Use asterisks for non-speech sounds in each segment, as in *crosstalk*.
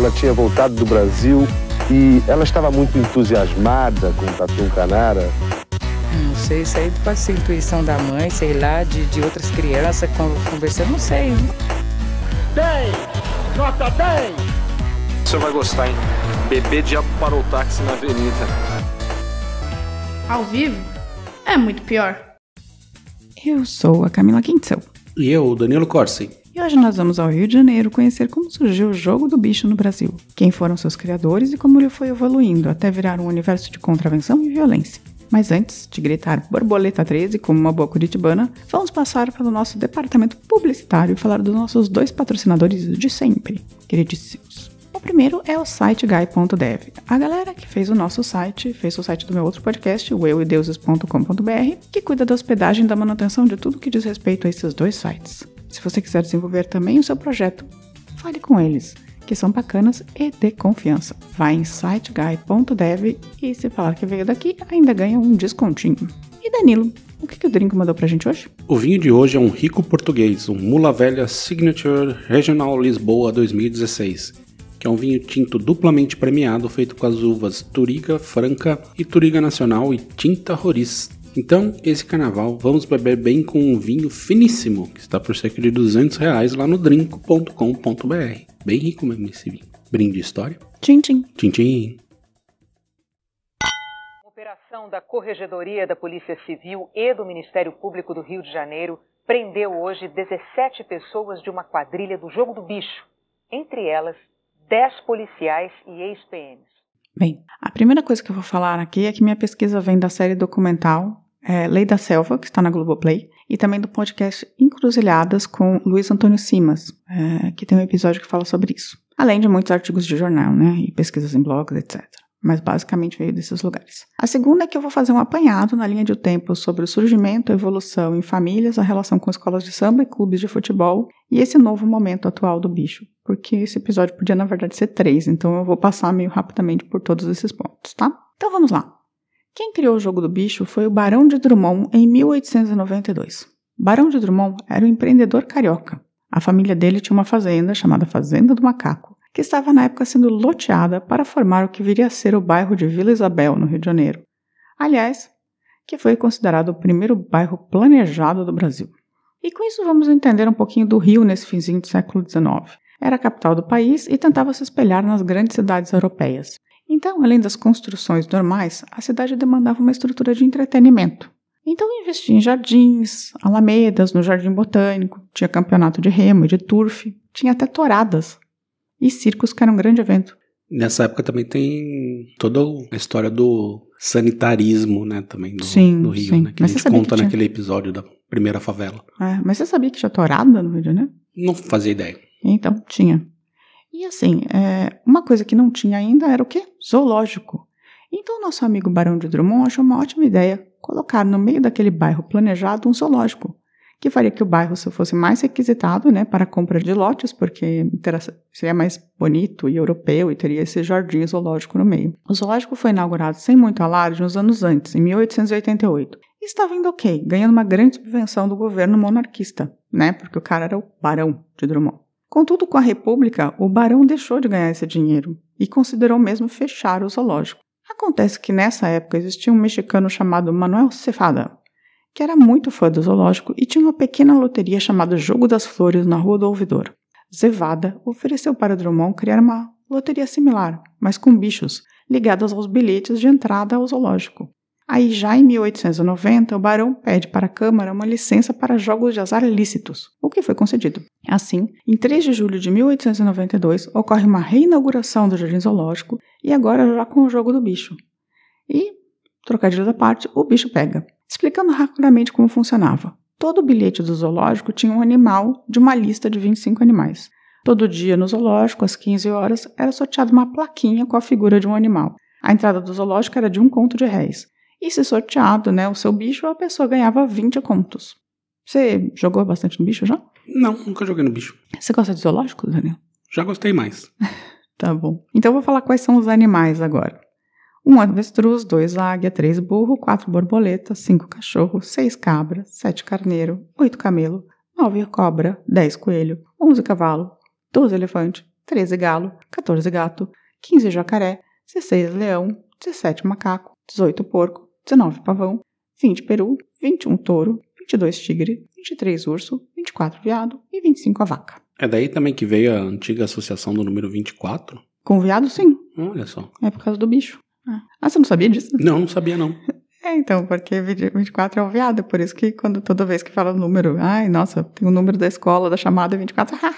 Ela tinha voltado do Brasil e ela estava muito entusiasmada com o Tatu Canara. Não sei, isso aí pode ser intuição da mãe, sei lá, de, de outras crianças conversando, não sei. bem Nota bem Você vai gostar, hein? Bebê diabo parou o táxi na avenida. Ao vivo é muito pior. Eu sou a Camila Quintzel. E eu, o Danilo Corsi. E hoje nós vamos ao Rio de Janeiro conhecer como surgiu o jogo do bicho no Brasil, quem foram seus criadores e como ele foi evoluindo até virar um universo de contravenção e violência. Mas antes de gritar Borboleta 13 como uma boa curitibana, vamos passar pelo nosso departamento publicitário e falar dos nossos dois patrocinadores de sempre, queridíssimos. O primeiro é o site guy.dev. A galera que fez o nosso site, fez o site do meu outro podcast, o euedeuses.com.br, que cuida da hospedagem e da manutenção de tudo que diz respeito a esses dois sites. Se você quiser desenvolver também o seu projeto, fale com eles, que são bacanas e de confiança. Vai em siteguy.dev e se falar que veio daqui, ainda ganha um descontinho. E Danilo, o que, que o Drinco mandou pra gente hoje? O vinho de hoje é um rico português, um Mula Velha Signature Regional Lisboa 2016, que é um vinho tinto duplamente premiado feito com as uvas Turiga Franca e Turiga Nacional e Tinta Roriz então, esse carnaval, vamos beber bem com um vinho finíssimo, que está por cerca de 200 reais lá no drinco.com.br. Bem rico mesmo esse vinho. Brinde história. Tchim, tchim. Tchim, tchim. Operação da Corregedoria da Polícia Civil e do Ministério Público do Rio de Janeiro prendeu hoje 17 pessoas de uma quadrilha do Jogo do Bicho. Entre elas, 10 policiais e ex-PMs. Bem, a primeira coisa que eu vou falar aqui é que minha pesquisa vem da série documental é, Lei da Selva, que está na Globoplay, e também do podcast Encruzilhadas com Luiz Antônio Simas, é, que tem um episódio que fala sobre isso. Além de muitos artigos de jornal, né, e pesquisas em blogs, etc. Mas basicamente veio desses lugares. A segunda é que eu vou fazer um apanhado na linha de tempo sobre o surgimento, a evolução em famílias, a relação com escolas de samba e clubes de futebol e esse novo momento atual do bicho, porque esse episódio podia na verdade ser três, então eu vou passar meio rapidamente por todos esses pontos, tá? Então vamos lá. Quem criou o jogo do bicho foi o Barão de Drummond em 1892. Barão de Drummond era um empreendedor carioca. A família dele tinha uma fazenda chamada Fazenda do Macaco, que estava na época sendo loteada para formar o que viria a ser o bairro de Vila Isabel, no Rio de Janeiro. Aliás, que foi considerado o primeiro bairro planejado do Brasil. E com isso vamos entender um pouquinho do Rio nesse finzinho do século XIX. Era a capital do país e tentava se espelhar nas grandes cidades europeias. Então, além das construções normais, a cidade demandava uma estrutura de entretenimento. Então, investi em jardins, alamedas no jardim botânico, tinha campeonato de remo e de turf, tinha até toradas. E circos, que era um grande evento. Nessa época também tem toda a história do sanitarismo, né, também do, sim, do Rio, sim. né, que mas a gente conta tinha... naquele episódio da primeira favela. É, mas você sabia que tinha tourada no Rio de Janeiro? Não fazia ideia. Então, tinha. E assim, é, uma coisa que não tinha ainda era o quê? Zoológico. Então, nosso amigo Barão de Drummond achou uma ótima ideia colocar no meio daquele bairro planejado um zoológico, que faria que o bairro fosse mais requisitado né, para compra de lotes, porque seria mais bonito e europeu e teria esse jardim zoológico no meio. O zoológico foi inaugurado sem muito alarde uns anos antes, em 1888. E estava indo ok, ganhando uma grande subvenção do governo monarquista, né, porque o cara era o Barão de Drummond. Contudo, com a República, o barão deixou de ganhar esse dinheiro e considerou mesmo fechar o zoológico. Acontece que nessa época existia um mexicano chamado Manuel Cefada, que era muito fã do zoológico e tinha uma pequena loteria chamada Jogo das Flores na Rua do Ouvidor. Zevada ofereceu para Drummond criar uma loteria similar, mas com bichos, ligados aos bilhetes de entrada ao zoológico. Aí já em 1890, o barão pede para a Câmara uma licença para jogos de azar lícitos, o que foi concedido. Assim, em 3 de julho de 1892, ocorre uma reinauguração do Jardim Zoológico e agora já com o jogo do bicho. E, trocadilho da parte, o bicho pega. Explicando rapidamente como funcionava. Todo bilhete do zoológico tinha um animal de uma lista de 25 animais. Todo dia no zoológico, às 15 horas, era sorteada uma plaquinha com a figura de um animal. A entrada do zoológico era de um conto de réis. E se sorteado, né, o seu bicho, a pessoa ganhava 20 contos. Você jogou bastante no bicho já? Não, nunca joguei no bicho. Você gosta de zoológico, Daniel? Já gostei mais. *laughs* tá bom. Então eu vou falar quais são os animais agora. Um avestruz, dois águia, três burro, quatro borboleta, cinco cachorro, seis cabra, sete carneiro, oito camelo, nove cobra, dez coelho, onze cavalo, doze elefante, treze galo, 14 gato, 15 jacaré, 16 leão, 17 macaco, 18 porco, 19 pavão, 20 peru, 21 touro, 22 tigre, 23 urso, 24 veado e 25 a vaca. É daí também que veio a antiga associação do número 24? Com veado, sim. Olha só. É por causa do bicho. Ah, ah você não sabia disso? Não, não sabia não. *laughs* É, então, porque 24 é o veado, por isso que quando toda vez que fala o número, ai, nossa, tem o número da escola, da chamada 24. *laughs*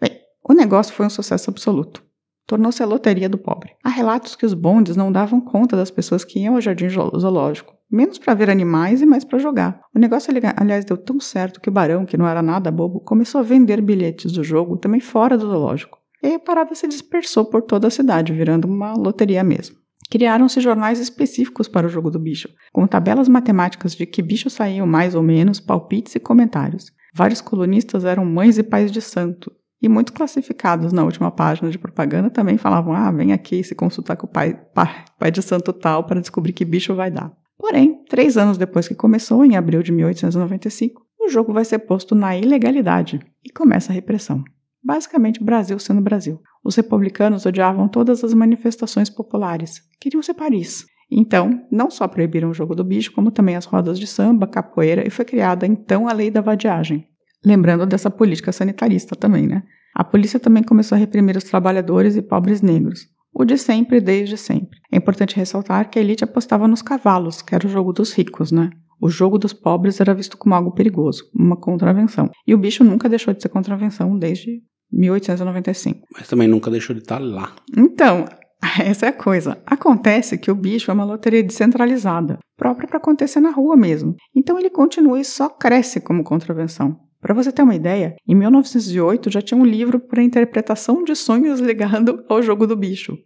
Bem, o negócio foi um sucesso absoluto tornou-se a loteria do pobre. Há relatos que os bondes não davam conta das pessoas que iam ao jardim zoológico, menos para ver animais e mais para jogar. O negócio, aliás, deu tão certo que o barão, que não era nada bobo, começou a vender bilhetes do jogo também fora do zoológico. E a parada se dispersou por toda a cidade, virando uma loteria mesmo. Criaram-se jornais específicos para o jogo do bicho, com tabelas matemáticas de que bicho saiu mais ou menos, palpites e comentários. Vários colunistas eram mães e pais de santo, e muitos classificados na última página de propaganda também falavam: ah, vem aqui se consultar com o pai, pai, pai de santo tal para descobrir que bicho vai dar. Porém, três anos depois que começou, em abril de 1895, o jogo vai ser posto na ilegalidade e começa a repressão. Basicamente, Brasil sendo Brasil. Os republicanos odiavam todas as manifestações populares, queriam ser Paris. Então, não só proibiram o jogo do bicho, como também as rodas de samba, capoeira, e foi criada então a lei da vadiagem, Lembrando dessa política sanitarista também, né? A polícia também começou a reprimir os trabalhadores e pobres negros. O de sempre, desde sempre. É importante ressaltar que a elite apostava nos cavalos, que era o jogo dos ricos, né? O jogo dos pobres era visto como algo perigoso, uma contravenção. E o bicho nunca deixou de ser contravenção desde 1895. Mas também nunca deixou de estar lá. Então, *laughs* essa é a coisa. Acontece que o bicho é uma loteria descentralizada, própria para acontecer na rua mesmo. Então ele continua e só cresce como contravenção. Para você ter uma ideia, em 1908 já tinha um livro para interpretação de sonhos ligado ao jogo do bicho,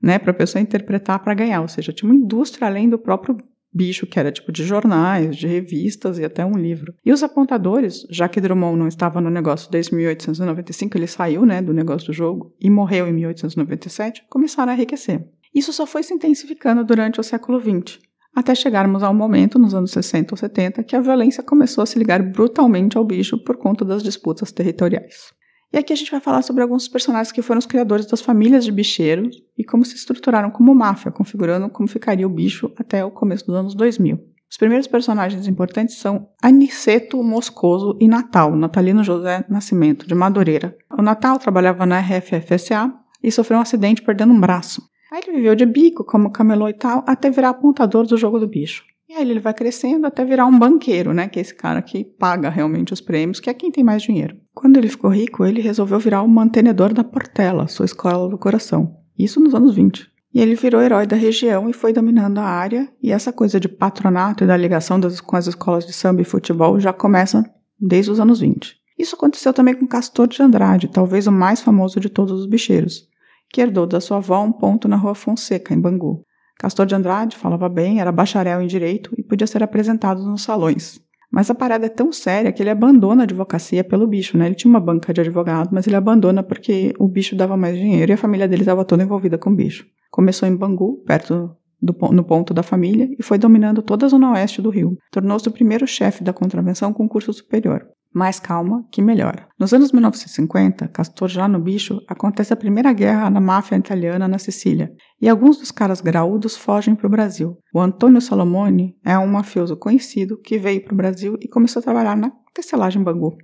né, para a pessoa interpretar para ganhar, ou seja, tinha uma indústria além do próprio bicho, que era tipo de jornais, de revistas e até um livro. E os apontadores, já que Drummond não estava no negócio desde 1895, ele saiu né, do negócio do jogo e morreu em 1897, começaram a enriquecer. Isso só foi se intensificando durante o século XX até chegarmos ao momento, nos anos 60 ou 70, que a violência começou a se ligar brutalmente ao bicho por conta das disputas territoriais. E aqui a gente vai falar sobre alguns personagens que foram os criadores das famílias de bicheiro e como se estruturaram como máfia, configurando como ficaria o bicho até o começo dos anos 2000. Os primeiros personagens importantes são Aniceto Moscoso e Natal, Natalino José Nascimento, de Madureira. O Natal trabalhava na RFFSA e sofreu um acidente perdendo um braço. Aí ele viveu de bico, como camelô e tal, até virar apontador do jogo do bicho. E aí ele vai crescendo até virar um banqueiro, né? Que é esse cara que paga realmente os prêmios, que é quem tem mais dinheiro. Quando ele ficou rico, ele resolveu virar o mantenedor da Portela, sua escola do coração. Isso nos anos 20. E ele virou herói da região e foi dominando a área. E essa coisa de patronato e da ligação das, com as escolas de samba e futebol já começa desde os anos 20. Isso aconteceu também com Castor de Andrade, talvez o mais famoso de todos os bicheiros que herdou da sua avó um ponto na Rua Fonseca, em Bangu. Castor de Andrade falava bem, era bacharel em direito e podia ser apresentado nos salões. Mas a parada é tão séria que ele abandona a advocacia pelo bicho, né? Ele tinha uma banca de advogado, mas ele abandona porque o bicho dava mais dinheiro e a família dele estava toda envolvida com o bicho. Começou em Bangu, perto do, no ponto da família, e foi dominando toda a zona oeste do Rio. Tornou-se o primeiro chefe da contravenção com curso superior. Mais calma, que melhora. Nos anos 1950, Castor já no bicho, acontece a primeira guerra da máfia italiana na Sicília, e alguns dos caras graúdos fogem para o Brasil. O Antônio Salomone é um mafioso conhecido que veio para o Brasil e começou a trabalhar na tecelagem Bangu.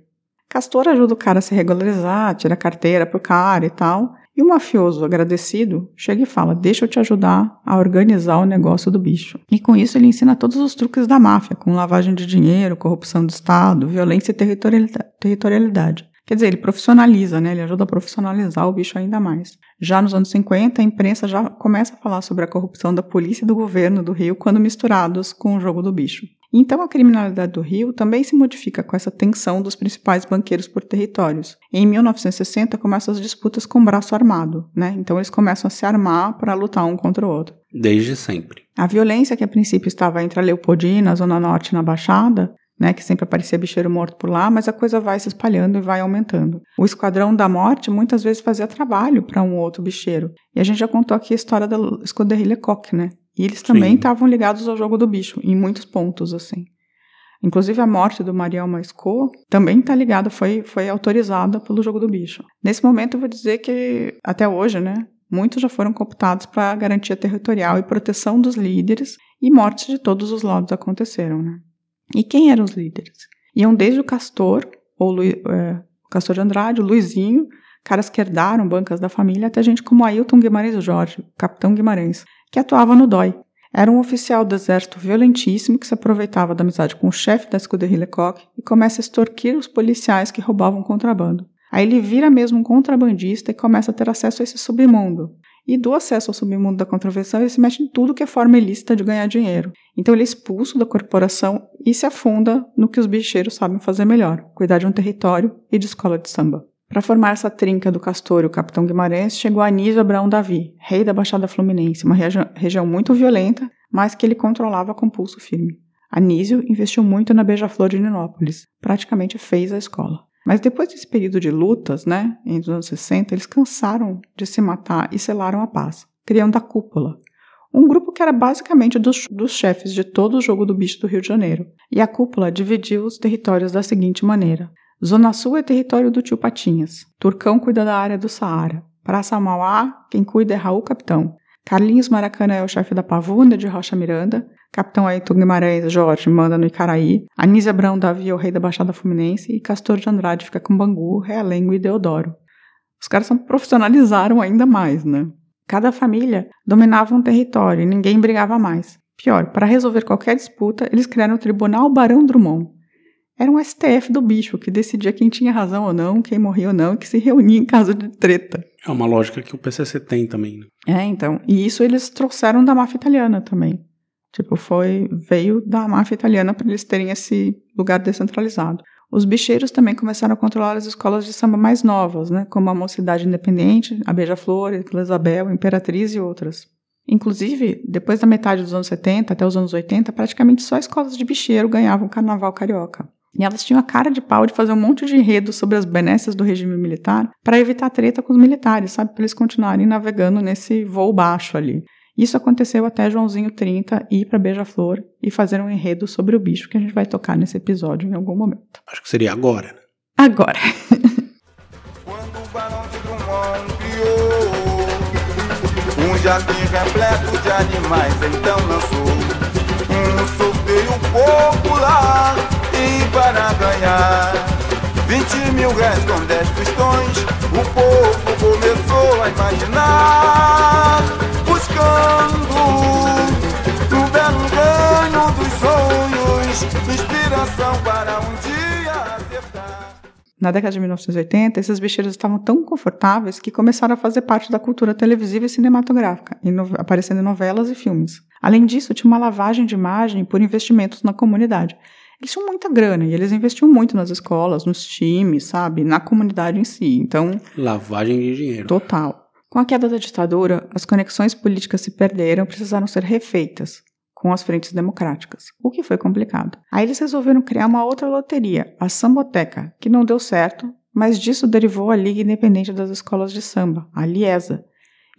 Castor ajuda o cara a se regularizar, tira a carteira pro cara e tal, e o mafioso agradecido chega e fala: Deixa eu te ajudar a organizar o negócio do bicho. E com isso ele ensina todos os truques da máfia, com lavagem de dinheiro, corrupção do Estado, violência e territorialidade. Quer dizer, ele profissionaliza, né? Ele ajuda a profissionalizar o bicho ainda mais. Já nos anos 50, a imprensa já começa a falar sobre a corrupção da polícia e do governo do Rio quando misturados com o jogo do bicho. Então, a criminalidade do Rio também se modifica com essa tensão dos principais banqueiros por territórios. Em 1960, começam as disputas com braço armado, né? Então, eles começam a se armar para lutar um contra o outro. Desde sempre. A violência que a princípio estava entre a Leopoldina, a Zona Norte e na Baixada, né, que sempre aparecia bicheiro morto por lá, mas a coisa vai se espalhando e vai aumentando. O Esquadrão da Morte muitas vezes fazia trabalho para um outro bicheiro. E a gente já contou aqui a história da escuderilha Coque, né? E eles também estavam ligados ao jogo do bicho, em muitos pontos, assim. Inclusive a morte do Mariel Mascot também está ligada, foi, foi autorizada pelo jogo do bicho. Nesse momento eu vou dizer que, até hoje, né, muitos já foram computados para garantia territorial e proteção dos líderes e mortes de todos os lados aconteceram, né? E quem eram os líderes? Iam desde o Castor, ou Lu, é, o Castor de Andrade, o Luizinho, caras que herdaram bancas da família, até gente como Ailton Guimarães Jorge, capitão Guimarães, que atuava no DOI. Era um oficial do exército violentíssimo que se aproveitava da amizade com o chefe da escuderia Lecoq e começa a extorquir os policiais que roubavam contrabando. Aí ele vira mesmo um contrabandista e começa a ter acesso a esse submundo. E do acesso ao submundo da contravenção, ele se mete em tudo que é forma ilícita de ganhar dinheiro. Então ele é expulso da corporação e se afunda no que os bicheiros sabem fazer melhor: cuidar de um território e de escola de samba. Para formar essa trinca do Castor e o Capitão Guimarães, chegou Anísio Abraão Davi, rei da Baixada Fluminense, uma regi região muito violenta, mas que ele controlava com pulso firme. Anísio investiu muito na Beija-Flor de Ninópolis, praticamente fez a escola. Mas depois desse período de lutas, né, entre os anos 60, eles cansaram de se matar e selaram a paz, criando a Cúpula, um grupo que era basicamente dos, dos chefes de todo o jogo do bicho do Rio de Janeiro. E a Cúpula dividiu os territórios da seguinte maneira: Zona Sul é território do tio Patinhas. Turcão cuida da área do Saara. Praça Mauá, quem cuida é Raul Capitão. Carlinhos Maracanã é o chefe da Pavuna de Rocha Miranda. Capitão Ayrton Guimarães Jorge manda no Icaraí. Anísia Brão Davi é o rei da Baixada Fluminense. E Castor de Andrade fica com Bangu, Realengo e Deodoro. Os caras são, profissionalizaram ainda mais, né? Cada família dominava um território e ninguém brigava mais. Pior, para resolver qualquer disputa, eles criaram o Tribunal Barão Drummond. Era um STF do bispo que decidia quem tinha razão ou não, quem morria ou não, e que se reunia em caso de treta. É uma lógica que o PCC tem também, né? É, então. E isso eles trouxeram da máfia italiana também. Tipo, foi veio da máfia italiana para eles terem esse lugar descentralizado. Os bicheiros também começaram a controlar as escolas de samba mais novas, né, como a Mocidade Independente, a Beija-Flor, a Isabel, a Imperatriz e outras. Inclusive, depois da metade dos anos 70 até os anos 80, praticamente só escolas de bicheiro ganhavam carnaval carioca. E elas tinham a cara de pau de fazer um monte de enredo sobre as benesses do regime militar para evitar treta com os militares, sabe? Para eles continuarem navegando nesse voo baixo ali. Isso aconteceu até Joãozinho 30 ir para Beija-Flor e fazer um enredo sobre o bicho que a gente vai tocar nesse episódio em algum momento. Acho que seria agora, né? Agora. Quando o balão de Drummond criou um jardim repleto de animais, então lançou um sorteio popular e para ganhar 20 mil reais com 10 pistões, o povo começou a imaginar, buscando o belo ganho dos sonhos, inspiração para um dia acertar. Na década de 1980, esses bicheiros estavam tão confortáveis que começaram a fazer parte da cultura televisiva e cinematográfica, aparecendo em novelas e filmes. Além disso, tinha uma lavagem de imagem por investimentos na comunidade. Eles tinham muita grana e eles investiam muito nas escolas, nos times, sabe? Na comunidade em si. Então. Lavagem de dinheiro. Total. Com a queda da ditadura, as conexões políticas se perderam e precisaram ser refeitas com as frentes democráticas, o que foi complicado. Aí eles resolveram criar uma outra loteria, a Samboteca, que não deu certo, mas disso derivou a Liga Independente das Escolas de Samba, a Liesa,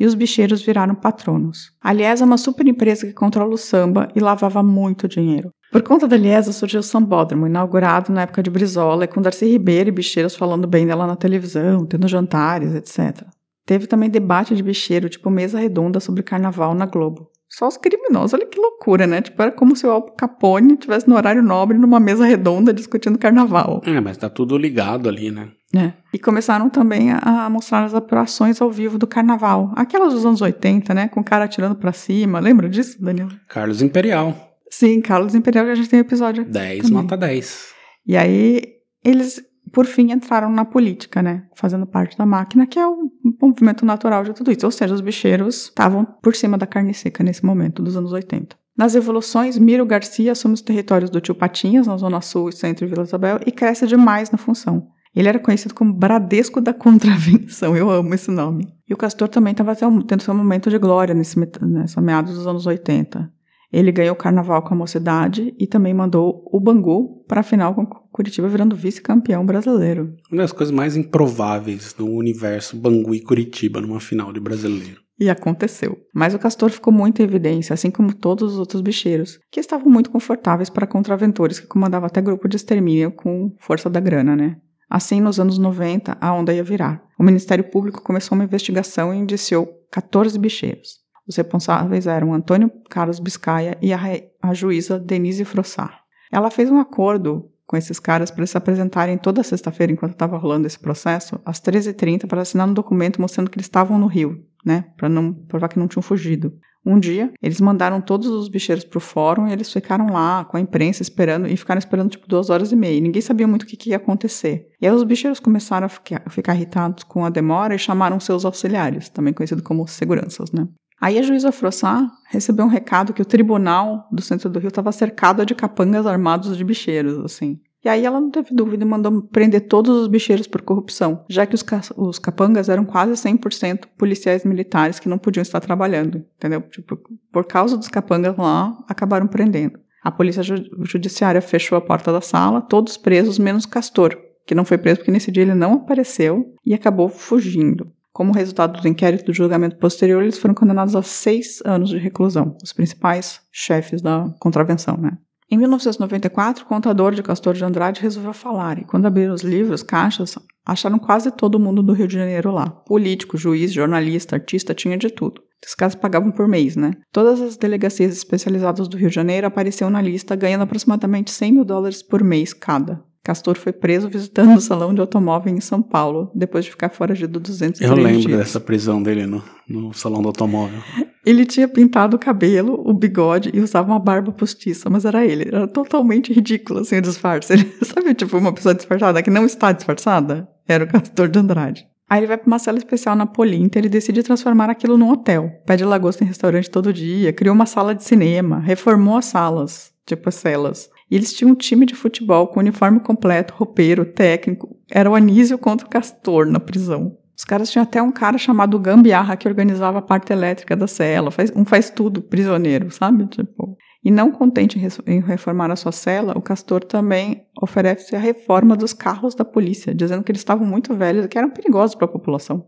e os bicheiros viraram patronos. A Liesa é uma super empresa que controla o samba e lavava muito dinheiro. Por conta da Liesa surgiu o Sambódromo, inaugurado na época de Brizola, e com Darcy Ribeiro e bicheiros falando bem dela na televisão, tendo jantares, etc. Teve também debate de bicheiro, tipo mesa redonda sobre carnaval na Globo. Só os criminosos, olha que loucura, né? Tipo, era como se o Al Capone tivesse no horário nobre numa mesa redonda discutindo carnaval. É, mas tá tudo ligado ali, né? É. E começaram também a, mostrar as apurações ao vivo do carnaval. Aquelas dos anos 80, né? Com o cara atirando para cima. Lembra disso, Danilo? Carlos Imperial. Sim, Carlos Imperial, que a gente tem episódio. 10, também. nota 10. E aí, eles por fim entraram na política, né? Fazendo parte da máquina, que é o movimento natural de tudo isso. Ou seja, os bicheiros estavam por cima da carne seca nesse momento dos anos 80. Nas evoluções, Miro Garcia assume os territórios do Tio Patinhas, na Zona Sul e Centro de Vila Isabel, e cresce demais na função. Ele era conhecido como Bradesco da Contravenção, eu amo esse nome. E o Castor também estava tendo seu momento de glória nesse, nessa meados dos anos 80. Ele ganhou o carnaval com a mocidade e também mandou o Bangu para a final com Curitiba, virando vice-campeão brasileiro. Uma das coisas mais improváveis do universo Bangu e Curitiba numa final de brasileiro. E aconteceu. Mas o castor ficou muito em evidência, assim como todos os outros bicheiros, que estavam muito confortáveis para contraventores que comandavam até grupo de extermínio com força da grana, né? Assim, nos anos 90, a onda ia virar. O Ministério Público começou uma investigação e indiciou 14 bicheiros. Os responsáveis eram Antônio Carlos Biscaia e a, a juíza Denise Frossard. Ela fez um acordo com esses caras para eles se apresentarem toda sexta-feira, enquanto estava rolando esse processo, às 13h30, para assinar um documento mostrando que eles estavam no Rio, né? Para não provar que não tinham fugido. Um dia, eles mandaram todos os bicheiros para o fórum e eles ficaram lá com a imprensa esperando e ficaram esperando tipo duas horas e meia. E ninguém sabia muito o que, que ia acontecer. E aí os bicheiros começaram a ficar, a ficar irritados com a demora e chamaram seus auxiliares, também conhecidos como seguranças, né? Aí a juíza Frossá assim, ah, recebeu um recado que o tribunal do centro do Rio estava cercado de capangas armados de bicheiros, assim. E aí ela não teve dúvida e mandou prender todos os bicheiros por corrupção, já que os, ca os capangas eram quase 100% policiais militares que não podiam estar trabalhando, entendeu? Tipo, por causa dos capangas lá, acabaram prendendo. A polícia ju judiciária fechou a porta da sala, todos presos, menos Castor, que não foi preso porque nesse dia ele não apareceu e acabou fugindo. Como resultado do inquérito do julgamento posterior, eles foram condenados a seis anos de reclusão, os principais chefes da contravenção, né? Em 1994, o contador de Castor de Andrade resolveu falar, e quando abriram os livros, caixas, acharam quase todo mundo do Rio de Janeiro lá. Político, juiz, jornalista, artista, tinha de tudo. Os caras pagavam por mês, né? Todas as delegacias especializadas do Rio de Janeiro apareciam na lista, ganhando aproximadamente 100 mil dólares por mês cada. Castor foi preso visitando o salão de automóvel em São Paulo, depois de ficar foragido 203 Eu lembro dias. dessa prisão dele no, no salão do automóvel. Ele tinha pintado o cabelo, o bigode e usava uma barba postiça, mas era ele. Era totalmente ridículo, assim, o disfarce. *laughs* Ele, sabe, tipo, uma pessoa disfarçada que não está disfarçada? Era o Castor de Andrade. Aí ele vai para uma cela especial na Polinta, ele decide transformar aquilo num hotel. Pede lagosta em restaurante todo dia, criou uma sala de cinema, reformou as salas, tipo as celas. E eles tinham um time de futebol com uniforme completo, roupeiro, técnico. Era o Anísio contra o Castor na prisão. Os caras tinham até um cara chamado Gambiarra que organizava a parte elétrica da cela. Faz, um faz tudo, prisioneiro, sabe? Tipo. E não contente em reformar a sua cela, o Castor também oferece a reforma dos carros da polícia, dizendo que eles estavam muito velhos e que eram perigosos para a população.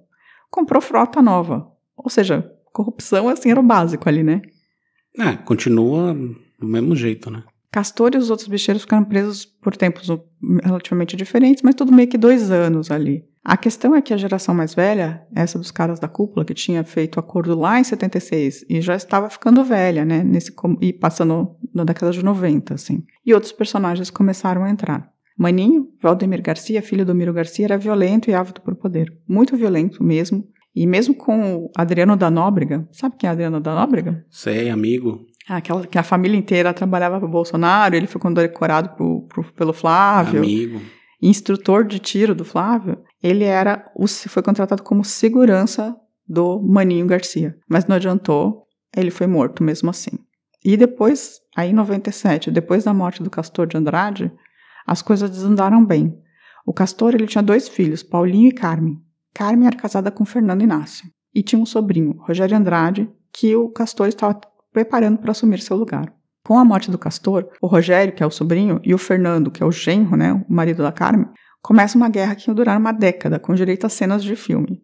Comprou frota nova. Ou seja, corrupção assim era o básico ali, né? É, continua do mesmo jeito, né? Castor e os outros bicheiros ficaram presos por tempos relativamente diferentes, mas tudo meio que dois anos ali. A questão é que a geração mais velha, essa dos caras da cúpula, que tinha feito acordo lá em 76 e já estava ficando velha, né? Nesse, e passando na década de 90, assim. E outros personagens começaram a entrar. Maninho, Valdemir Garcia, filho do Miro Garcia, era violento e ávido por poder. Muito violento mesmo. E mesmo com o Adriano da Nóbrega, sabe quem é Adriano da Nóbrega? Sei, amigo. Aquela que a família inteira trabalhava para o Bolsonaro, ele foi condecorado pro, pro, pelo Flávio. Amigo. Instrutor de tiro do Flávio. Ele era o, foi contratado como segurança do Maninho Garcia. Mas não adiantou, ele foi morto mesmo assim. E depois, aí em 97, depois da morte do Castor de Andrade, as coisas desandaram bem. O Castor ele tinha dois filhos, Paulinho e Carmen. Carmen era casada com Fernando Inácio. E tinha um sobrinho, Rogério Andrade, que o Castor estava preparando para assumir seu lugar. Com a morte do Castor, o Rogério, que é o sobrinho, e o Fernando, que é o genro, né, o marido da Carmen, começa uma guerra que vai durar uma década, com direito a cenas de filme.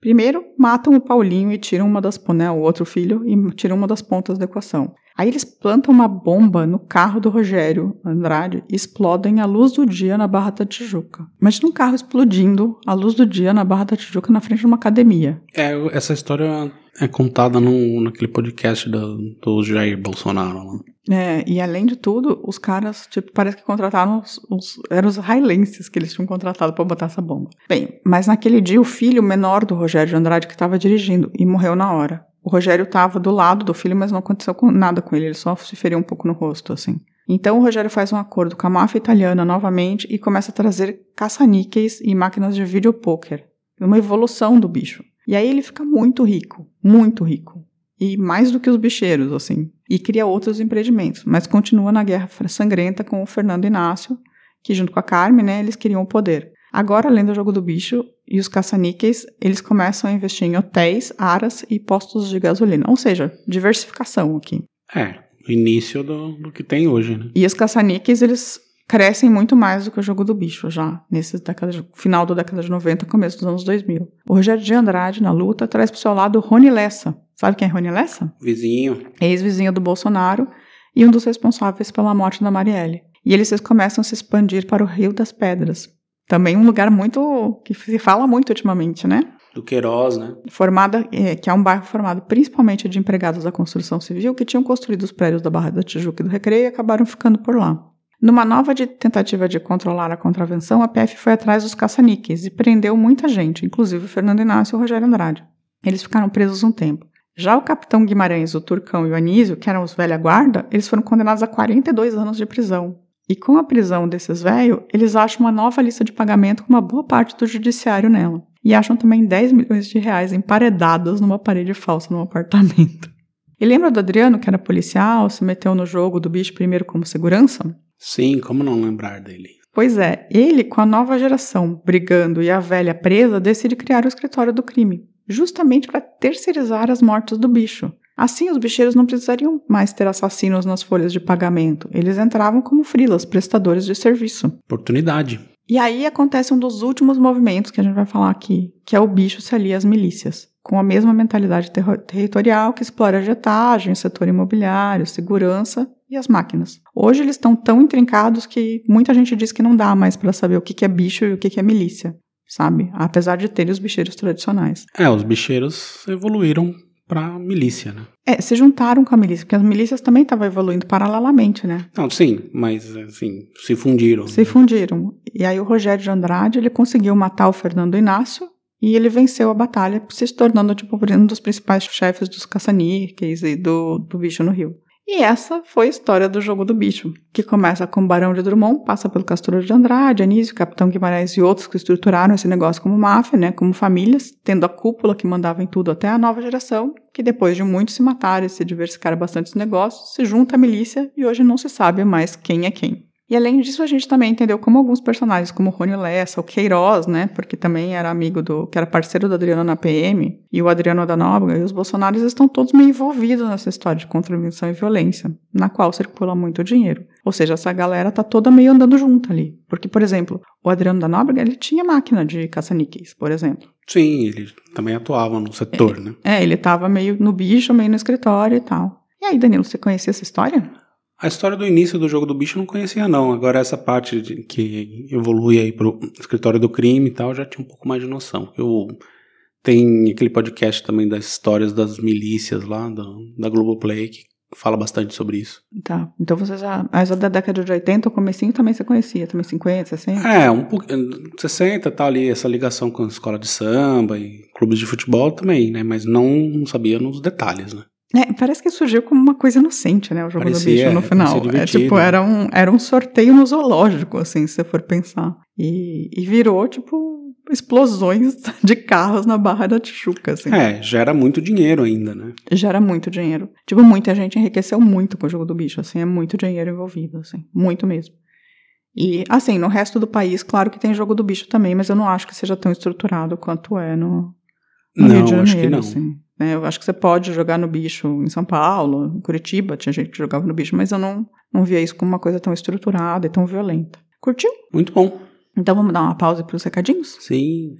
Primeiro, matam o Paulinho e tiram uma das né, o outro filho e tiram uma das pontas da equação. Aí eles plantam uma bomba no carro do Rogério Andrade e explodem à luz do dia na Barra da Tijuca. Imagina um carro explodindo à luz do dia na Barra da Tijuca na frente de uma academia. É, essa história é contada no, naquele podcast do, do Jair Bolsonaro lá. É, e além de tudo, os caras, tipo, parece que contrataram os, os eram os railenses que eles tinham contratado para botar essa bomba. Bem, mas naquele dia o filho menor do Rogério de Andrade que estava dirigindo e morreu na hora. O Rogério estava do lado do filho, mas não aconteceu com, nada com ele, ele só se feriu um pouco no rosto, assim. Então o Rogério faz um acordo com a máfia italiana novamente e começa a trazer caça-níqueis e máquinas de videopôquer. Uma evolução do bicho. E aí ele fica muito rico, muito rico e mais do que os bicheiros, assim, e cria outros empreendimentos, mas continua na guerra sangrenta com o Fernando Inácio, que junto com a Carmen, né, eles queriam o poder. Agora, além do jogo do bicho e os caça-níqueis, eles começam a investir em hotéis, aras e postos de gasolina, ou seja, diversificação aqui. É, o início do, do que tem hoje, né? E os caça-níqueis, eles crescem muito mais do que o jogo do bicho já, nesse década, final da década de 90, começo dos anos 2000. O Rogério de Andrade, na luta, traz o seu lado Rony Lessa. Sabe quem é Rony Lessa? Vizinho. Ex-vizinho do Bolsonaro e um dos responsáveis pela morte da Marielle. E eles começam a se expandir para o Rio das Pedras. Também um lugar muito. que se fala muito ultimamente, né? do Queiroz, né? Formada, é, que é um bairro formado principalmente de empregados da construção civil que tinham construído os prédios da Barra da Tijuca e do Recreio e acabaram ficando por lá. Numa nova de tentativa de controlar a contravenção, a PF foi atrás dos caça-níqueis e prendeu muita gente, inclusive o Fernando Inácio e o Rogério Andrade. Eles ficaram presos um tempo. Já o capitão Guimarães, o Turcão e o Anísio, que eram os velha guarda, eles foram condenados a 42 anos de prisão. E com a prisão desses velhos, eles acham uma nova lista de pagamento com uma boa parte do judiciário nela. E acham também 10 milhões de reais emparedados numa parede falsa num apartamento. E lembra do Adriano, que era policial, se meteu no jogo do bicho primeiro como segurança? Sim, como não lembrar dele? Pois é, ele, com a nova geração brigando e a velha presa, decide criar o escritório do crime, justamente para terceirizar as mortes do bicho. Assim, os bicheiros não precisariam mais ter assassinos nas folhas de pagamento. Eles entravam como frilas, prestadores de serviço. Oportunidade. E aí acontece um dos últimos movimentos que a gente vai falar aqui, que é o bicho se alia às milícias com a mesma mentalidade ter territorial que explora a jetagem, o setor imobiliário, segurança e as máquinas. Hoje eles estão tão intrincados que muita gente diz que não dá mais para saber o que, que é bicho e o que, que é milícia, sabe? Apesar de terem os bicheiros tradicionais. É, os bicheiros evoluíram para milícia, né? É, se juntaram com a milícia, porque as milícias também estavam evoluindo paralelamente, né? Não, sim, mas assim, se fundiram. Se né? fundiram. E aí o Rogério de Andrade, ele conseguiu matar o Fernando Inácio e ele venceu a batalha, se tornando tipo um dos principais chefes dos caçaniques e do, do bicho no rio. E essa foi a história do jogo do bicho, que começa com o Barão de Drummond, passa pelo castor de Andrade, Anísio, Capitão Guimarães e outros que estruturaram esse negócio como máfia, né, como famílias, tendo a cúpula que mandava em tudo até a nova geração, que depois de muito se matar e se diversificar bastante os negócios, se junta à milícia e hoje não se sabe mais quem é quem. E além disso, a gente também entendeu como alguns personagens, como Rony Lessa, o Queiroz, né? Porque também era amigo do. que era parceiro do Adriano na PM, e o Adriano da Nóbrega, e os bolsonaros estão todos meio envolvidos nessa história de contribuição e violência, na qual circula muito dinheiro. Ou seja, essa galera tá toda meio andando junto ali. Porque, por exemplo, o Adriano da Nóbrega, ele tinha máquina de caça-níqueis, por exemplo. Sim, ele também atuava no setor, ele, é, né? É, ele tava meio no bicho, meio no escritório e tal. E aí, Danilo, você conhecia essa história? A história do início do jogo do bicho eu não conhecia, não. Agora, essa parte de, que evolui aí pro escritório do crime e tal, eu já tinha um pouco mais de noção. Eu tem aquele podcast também das histórias das milícias lá, da, da Globoplay, que fala bastante sobre isso. Tá. Então você já. Mas da década de 80, o comecinho também você conhecia, também 50, 60? É, um pouco. 60 eh, tá ali, essa ligação com a escola de samba e clubes de futebol também, né? Mas não sabia nos detalhes, né? É, parece que surgiu como uma coisa inocente, né? O jogo Parecia, do bicho no é, final. É, tipo, era um, era um sorteio no zoológico, assim, se você for pensar. E, e virou, tipo, explosões *laughs* de carros na Barra da Tijuca, assim. É, gera muito dinheiro ainda, né? Gera muito dinheiro. Tipo, muita gente enriqueceu muito com o jogo do bicho, assim, é muito dinheiro envolvido, assim, muito mesmo. E, assim, no resto do país, claro que tem jogo do bicho também, mas eu não acho que seja tão estruturado quanto é no, no não, Rio de Janeiro, acho que não. assim. Né? Eu acho que você pode jogar no bicho em São Paulo, em Curitiba, tinha gente que jogava no bicho, mas eu não, não via isso como uma coisa tão estruturada e tão violenta. Curtiu? Muito bom. Então vamos dar uma pausa para os recadinhos? Sim.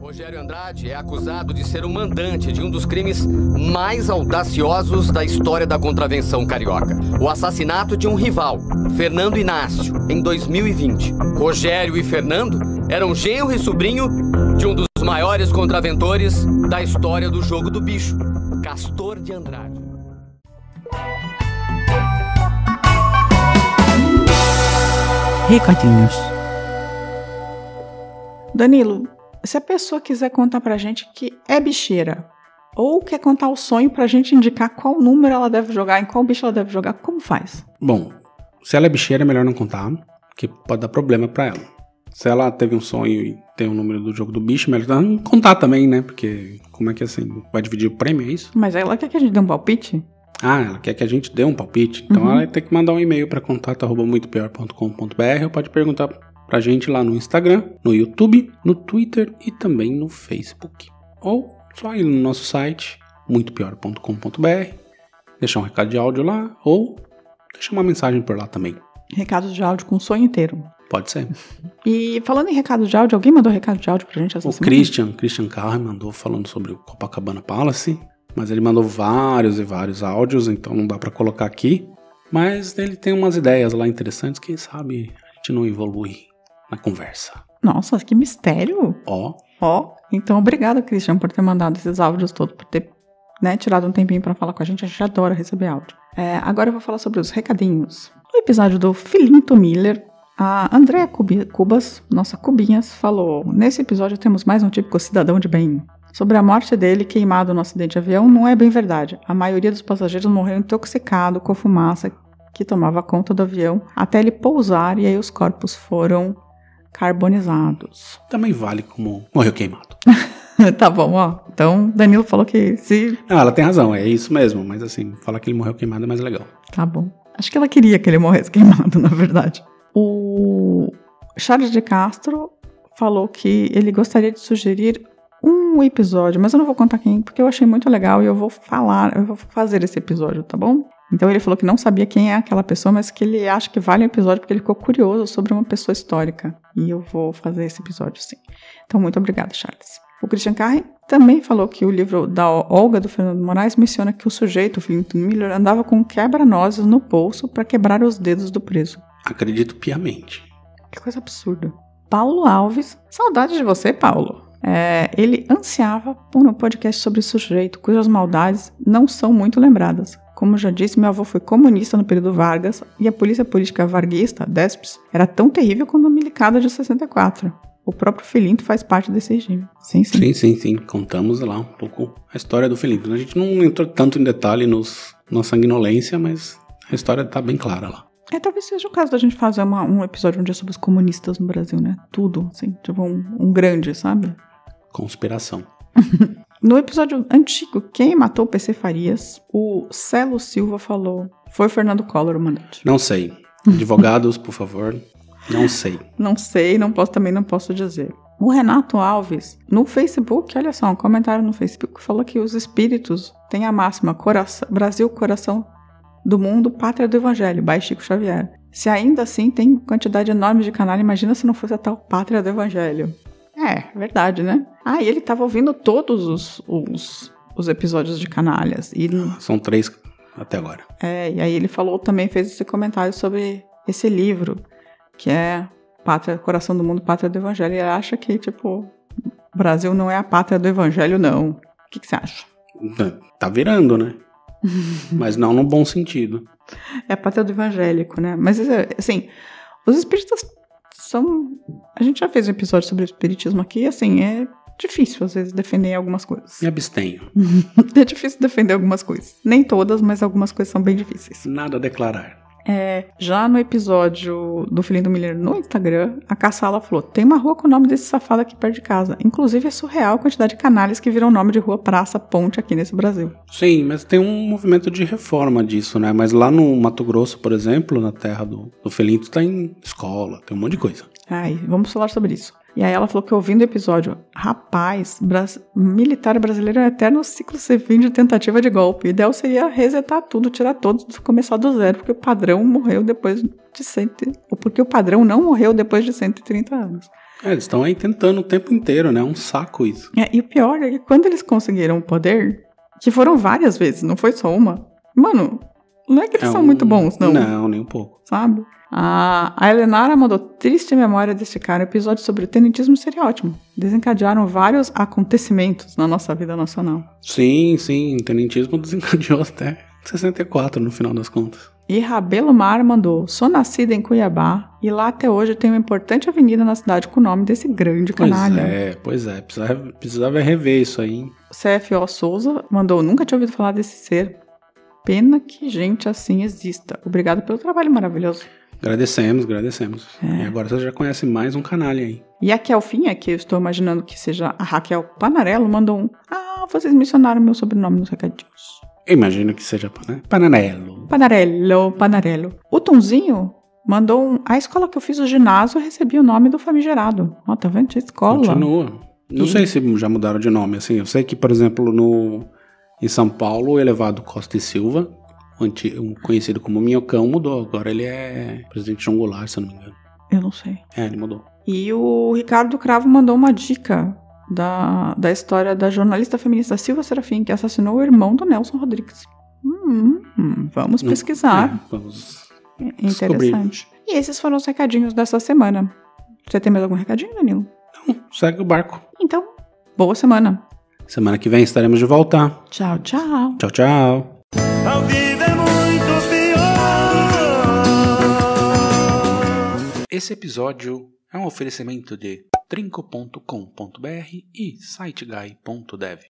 Rogério Andrade é acusado de ser o mandante de um dos crimes mais audaciosos da história da contravenção carioca: o assassinato de um rival, Fernando Inácio, em 2020. Rogério e Fernando eram genro e sobrinho de um dos maiores contraventores da história do jogo do bicho, Castor de Andrade. Recadinhos. Danilo, se a pessoa quiser contar pra gente que é bicheira, ou quer contar o sonho pra gente indicar qual número ela deve jogar, em qual bicho ela deve jogar, como faz? Bom, se ela é bicheira, é melhor não contar, que pode dar problema pra ela se ela teve um sonho e tem o um número do jogo do bicho, melhor não contar também, né? Porque como é que assim? Vai dividir o prêmio, é isso? Mas ela quer que a gente dê um palpite? Ah, ela quer que a gente dê um palpite. Então uhum. ela tem que mandar um e-mail para contato@muitopior.com.br ou pode perguntar pra gente lá no Instagram, no YouTube, no Twitter e também no Facebook. Ou só ir no nosso site muitopior.com.br, deixar um recado de áudio lá ou deixar uma mensagem por lá também. Recados de áudio com sonho inteiro. Pode ser. E falando em recado de áudio, alguém mandou recado de áudio pra gente essa o semana? Christian, Christian Carr mandou falando sobre o Copacabana Palace, mas ele mandou vários e vários áudios, então não dá para colocar aqui. Mas ele tem umas ideias lá interessantes, quem sabe a gente não evolui na conversa. Nossa, que mistério! Ó. Ó. Então, obrigado, Christian, por ter mandado esses áudios todos, por ter né, tirado um tempinho para falar com a gente. A gente adora receber áudio. É, agora eu vou falar sobre os recadinhos. No episódio do Filinto Miller, a Andrea Cubas, nossa Cubinhas, falou: Nesse episódio temos mais um típico cidadão de bem. Sobre a morte dele queimado no acidente de avião, não é bem verdade. A maioria dos passageiros morreu intoxicado com a fumaça que tomava conta do avião até ele pousar e aí os corpos foram carbonizados. Também vale como morreu queimado. *laughs* tá bom, ó. Então, Danilo falou que se. Ah, ela tem razão, é isso mesmo. Mas assim, falar que ele morreu queimado é mais legal. Tá bom. Acho que ela queria que ele morresse queimado, *laughs* na verdade. O Charles de Castro falou que ele gostaria de sugerir um episódio, mas eu não vou contar quem, porque eu achei muito legal e eu vou falar, eu vou fazer esse episódio, tá bom? Então ele falou que não sabia quem é aquela pessoa, mas que ele acha que vale um episódio porque ele ficou curioso sobre uma pessoa histórica. E eu vou fazer esse episódio sim. Então muito obrigada, Charles. O Christian Carre também falou que o livro da Olga do Fernando Moraes menciona que o sujeito, o do Miller, andava com quebra-nozes no bolso para quebrar os dedos do preso. Acredito piamente. Que coisa absurda. Paulo Alves, saudade de você, Paulo. É, ele ansiava por um podcast sobre sujeito cujas maldades não são muito lembradas. Como já disse, meu avô foi comunista no período Vargas e a polícia política varguista, DESPS, era tão terrível quanto a milicada de 64. O próprio Felinto faz parte desse regime. Sim, sim. Sim, sim, sim. Contamos lá um pouco a história do Felinto. A gente não entrou tanto em detalhe nos, na sanguinolência, mas a história está bem clara lá. É, talvez seja o caso da gente fazer uma, um episódio um dia sobre os comunistas no Brasil, né? Tudo, assim, tipo um, um grande, sabe? Conspiração. *laughs* no episódio antigo, quem matou o PC Farias, o Celo Silva falou. Foi Fernando Collor o mandante. Não sei. Advogados, por favor. Não sei. Não sei, não posso, também não posso dizer. O Renato Alves, no Facebook, olha só, um comentário no Facebook falou que os espíritos têm a máxima coração, Brasil, coração do mundo, pátria do evangelho, by Chico Xavier. Se ainda assim tem quantidade enorme de canal, imagina se não fosse a tal pátria do evangelho. É, verdade, né? Ah, e ele estava ouvindo todos os, os, os, episódios de canalhas. E... Ah, são três até agora. É, e aí ele falou também, fez esse comentário sobre esse livro, que é Pátria, Coração do Mundo, Pátria do Evangelho. E ele acha que, tipo, Brasil não é a pátria do evangelho, não. O que, que você acha? É, tá virando, né? *laughs* Mas não no bom sentido. É patrão evangélico, né? Mas, é, assim, os espíritas são. A gente já fez um episódio sobre o espiritismo aqui, assim, é difícil às vezes defender algumas coisas. Me abstenho. *laughs* é difícil defender algumas coisas. Nem todas, mas algumas coisas são bem difíceis. Nada a declarar. É, já no episódio do Filhinho do Milheiro no Instagram, a Caçala falou: tem uma rua com o nome desse safado aqui perto de casa. Inclusive é surreal a quantidade de canalhas que viram nome de rua, praça, ponte aqui nesse Brasil. Sim, mas tem um movimento de reforma disso, né? Mas lá no Mato Grosso, por exemplo, na terra do, do Felinto, tem tá escola, tem um monte de coisa. Ai, vamos falar sobre isso. E aí ela falou que ouvindo o episódio, rapaz, militar brasileiro é um eterno ciclo sem fim de tentativa de golpe. O ideal seria resetar tudo, tirar todos, começar do zero, porque o padrão morreu depois de cento... porque o padrão não morreu depois de 130 anos. É, eles estão aí tentando o tempo inteiro, né? É um saco isso. É, e o pior é que quando eles conseguiram o poder, que foram várias vezes, não foi só uma. Mano, não é que eles é um... são muito bons, não. Não, nem um pouco. Sabe? A, a Elenara mandou triste memória deste cara. O episódio sobre o tenentismo seria ótimo. Desencadearam vários acontecimentos na nossa vida nacional. Sim, sim. O tenentismo *laughs* desencadeou até 64, no final das contas. E Rabelo Mar mandou: Sou nascida em Cuiabá e lá até hoje tem uma importante avenida na cidade com o nome desse grande canalha. Pois é, pois é. Precisava, precisava rever isso aí. CFO Souza mandou: Nunca tinha ouvido falar desse ser. Pena que gente assim exista. Obrigado pelo trabalho maravilhoso. Agradecemos, agradecemos. É. E agora você já conhece mais um canal aí. E a Kelfinha, que eu estou imaginando que seja a Raquel Panarello, mandou um. Ah, vocês mencionaram meu sobrenome nos recadinhos. Imagino que seja né? Panarello. Panarello, Panarello. O Tonzinho mandou um. A escola que eu fiz o ginásio recebi o nome do famigerado. Ó, tá vendo? Escola. Continua. Não e... sei se já mudaram de nome, assim. Eu sei que, por exemplo, no em São Paulo, o elevado Costa e Silva, conhecido como Minhocão, mudou. Agora ele é presidente João Goulart, se eu não me engano. Eu não sei. É, ele mudou. E o Ricardo Cravo mandou uma dica da, da história da jornalista feminista Silva Serafim, que assassinou o irmão do Nelson Rodrigues. Hum, hum, vamos pesquisar. É, vamos. É interessante. Descobrir. E esses foram os recadinhos dessa semana. Você tem mais algum recadinho, Danilo? Não, segue o barco. Então, boa semana. Semana que vem estaremos de volta. Tchau, tchau. Tchau, tchau. É Esse episódio é um oferecimento de trinco.com.br e siteguy.dev.